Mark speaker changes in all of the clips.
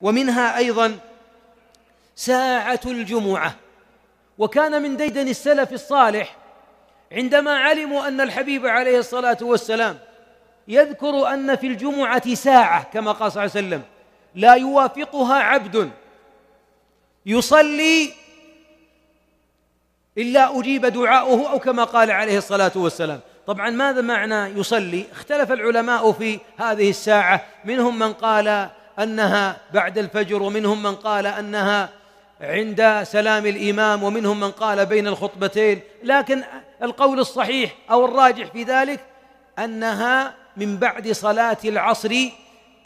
Speaker 1: ومنها أيضا ساعة الجمعة وكان من ديدن السلف الصالح عندما علموا أن الحبيب عليه الصلاة والسلام يذكر أن في الجمعة ساعة كما قال صلى الله عليه وسلم لا يوافقها عبد يصلي إلا أجيب دعاؤه أو كما قال عليه الصلاة والسلام طبعا ماذا معنى يصلي اختلف العلماء في هذه الساعة منهم من قال أنها بعد الفجر ومنهم من قال أنها عند سلام الإمام ومنهم من قال بين الخطبتين لكن القول الصحيح أو الراجح في ذلك أنها من بعد صلاة العصر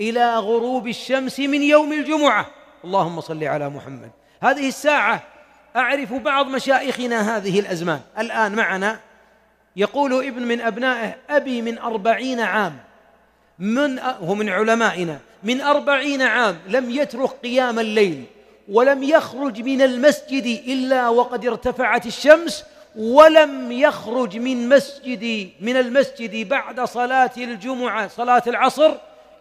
Speaker 1: إلى غروب الشمس من يوم الجمعة اللهم صل على محمد هذه الساعة أعرف بعض مشايخنا هذه الأزمان الآن معنا يقول ابن من أبنائه أبي من أربعين عام من هو من علمائنا من أربعين عام لم يترك قيام الليل ولم يخرج من المسجد إلا وقد ارتفعت الشمس ولم يخرج من مسجد من المسجد بعد صلاة الجمعة صلاة العصر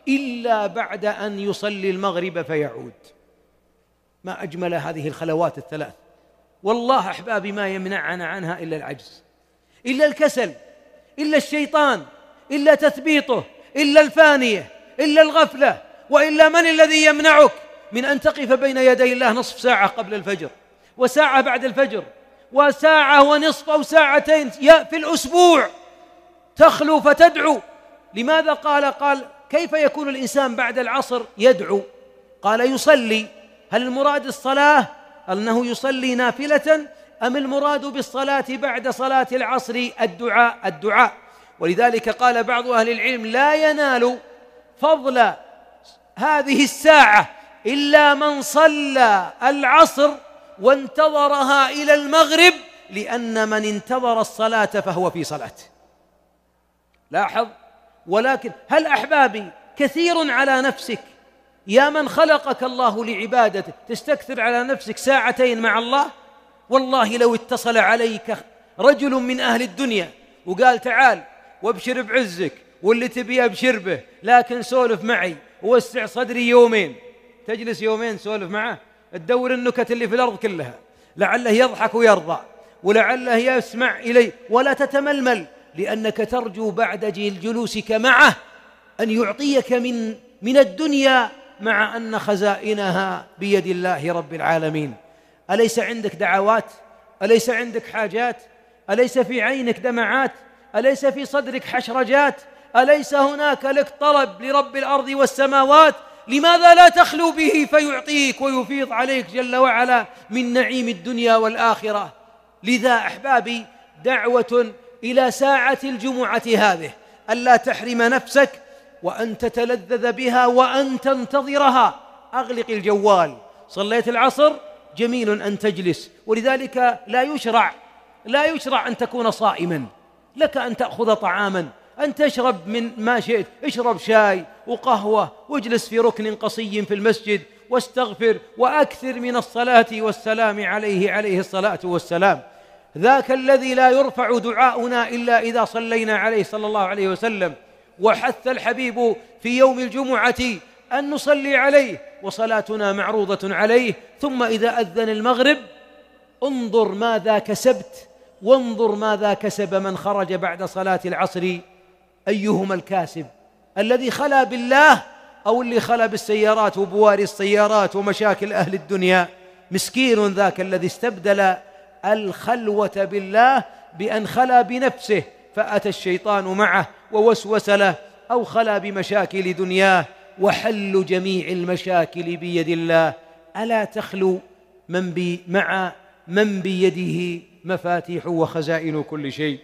Speaker 1: إلا بعد أن يصلي المغرب فيعود ما أجمل هذه الخلوات الثلاث والله أحبابي ما يمنعنا عنها إلا العجز إلا الكسل إلا الشيطان إلا تثبيطه إلا الفانية إلا الغفلة والا من الذي يمنعك من ان تقف بين يدي الله نصف ساعه قبل الفجر وساعه بعد الفجر وساعه ونصف او ساعتين في الاسبوع تخلو فتدعو لماذا قال قال كيف يكون الانسان بعد العصر يدعو قال يصلي هل المراد الصلاه انه يصلي نافله ام المراد بالصلاه بعد صلاه العصر الدعاء الدعاء ولذلك قال بعض اهل العلم لا ينال فضل هذه الساعة إلا من صلى العصر وانتظرها إلى المغرب لأن من انتظر الصلاة فهو في صلاة لاحظ ولكن هل أحبابي كثير على نفسك يا من خلقك الله لعبادته تستكثر على نفسك ساعتين مع الله والله لو اتصل عليك رجل من أهل الدنيا وقال تعال وابشر بعزك واللي تبيه بشربه لكن سولف معي وسع صدري يومين تجلس يومين سولف معه تدور النكت اللي في الأرض كلها لعله يضحك ويرضى ولعله يسمع إلي ولا تتململ لأنك ترجو بعد جلوسك معه أن يعطيك من من الدنيا مع أن خزائنها بيد الله رب العالمين أليس عندك دعوات؟ أليس عندك حاجات؟ أليس في عينك دمعات؟ أليس في صدرك حشرجات؟ أليس هناك لك طلب لرب الأرض والسماوات لماذا لا تخلو به فيعطيك ويفيض عليك جل وعلا من نعيم الدنيا والآخرة لذا أحبابي دعوة إلى ساعة الجمعة هذه ألا تحرم نفسك وأن تتلذذ بها وأن تنتظرها أغلق الجوال صليت العصر جميل أن تجلس ولذلك لا يشرع لا يشرع أن تكون صائما لك أن تأخذ طعاما أن تشرب من ما شئت اشرب شاي وقهوة واجلس في ركن قصي في المسجد واستغفر وأكثر من الصلاة والسلام عليه عليه الصلاة والسلام ذاك الذي لا يرفع دعاؤنا إلا إذا صلينا عليه صلى الله عليه وسلم وحث الحبيب في يوم الجمعة أن نصلي عليه وصلاتنا معروضة عليه ثم إذا أذن المغرب انظر ماذا كسبت وانظر ماذا كسب من خرج بعد صلاة العصر أيهما الكاسب الذي خلا بالله أو اللي خلا بالسيارات وبواري السيارات ومشاكل أهل الدنيا مسكين ذاك الذي استبدل الخلوة بالله بأن خلا بنفسه فأتى الشيطان معه ووسوس له أو خلا بمشاكل دنياه وحل جميع المشاكل بيد الله ألا تخلو من بي مع من بيده مفاتيح وخزائن كل شيء